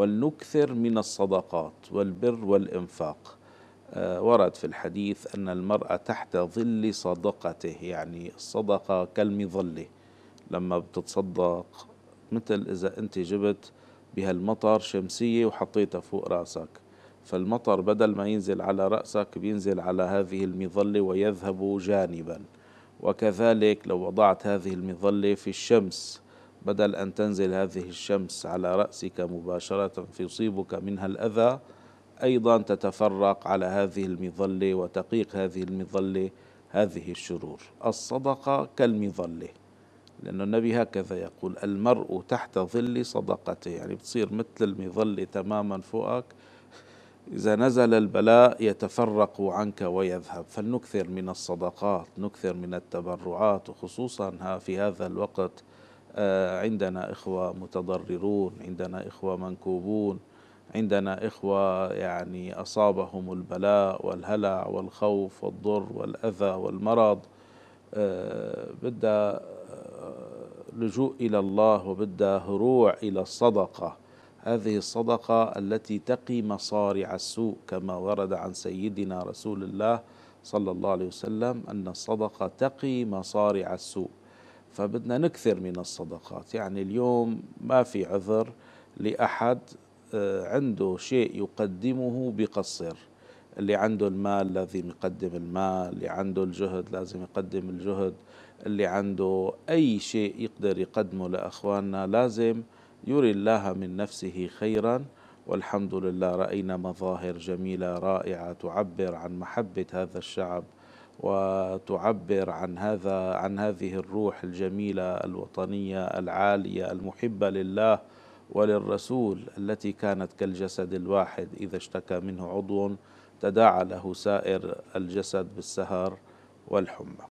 ولنكثر من الصدقات والبر والإنفاق آه، ورد في الحديث أن المرأة تحت ظل صدقته يعني الصدقة كالمظلة لما بتتصدق مثل إذا أنت جبت بهالمطر شمسية وحطيتها فوق رأسك فالمطر بدل ما ينزل على رأسك بينزل على هذه المظلة ويذهب جانبا وكذلك لو وضعت هذه المظلة في الشمس بدل أن تنزل هذه الشمس على رأسك مباشرة فيصيبك منها الأذى أيضا تتفرق على هذه المظلة وتقيق هذه المظلة هذه الشرور الصدقة كالمظلة لأن النبي هكذا يقول المرء تحت ظل صدقته يعني بتصير مثل المظلة تماما فوقك إذا نزل البلاء يتفرق عنك ويذهب فلنكثر من الصدقات نكثر من التبرعات وخصوصا في هذا الوقت آه، عندنا إخوة متضررون عندنا إخوة منكوبون عندنا إخوة يعني أصابهم البلاء والهلع والخوف والضر والأذى والمرض آه، بدها آه، لجوء إلى الله وبدها هروع إلى الصدقة هذه الصدقة التي تقي مصارع السوء كما ورد عن سيدنا رسول الله صلى الله عليه وسلم أن الصدقة تقي مصارع السوء فبدنا نكثر من الصدقات يعني اليوم ما في عذر لأحد آه، عنده شيء يقدمه بقصر اللي عنده المال لازم يقدم المال اللي عنده الجهد لازم يقدم الجهد اللي عنده أي شيء يقدر يقدمه لأخواننا لازم يري الله من نفسه خيرا والحمد لله رأينا مظاهر جميلة رائعة تعبر عن محبة هذا الشعب وتعبر عن هذا عن هذه الروح الجميله الوطنيه العاليه المحبه لله وللرسول التي كانت كالجسد الواحد اذا اشتكى منه عضو تداعى له سائر الجسد بالسهر والحمى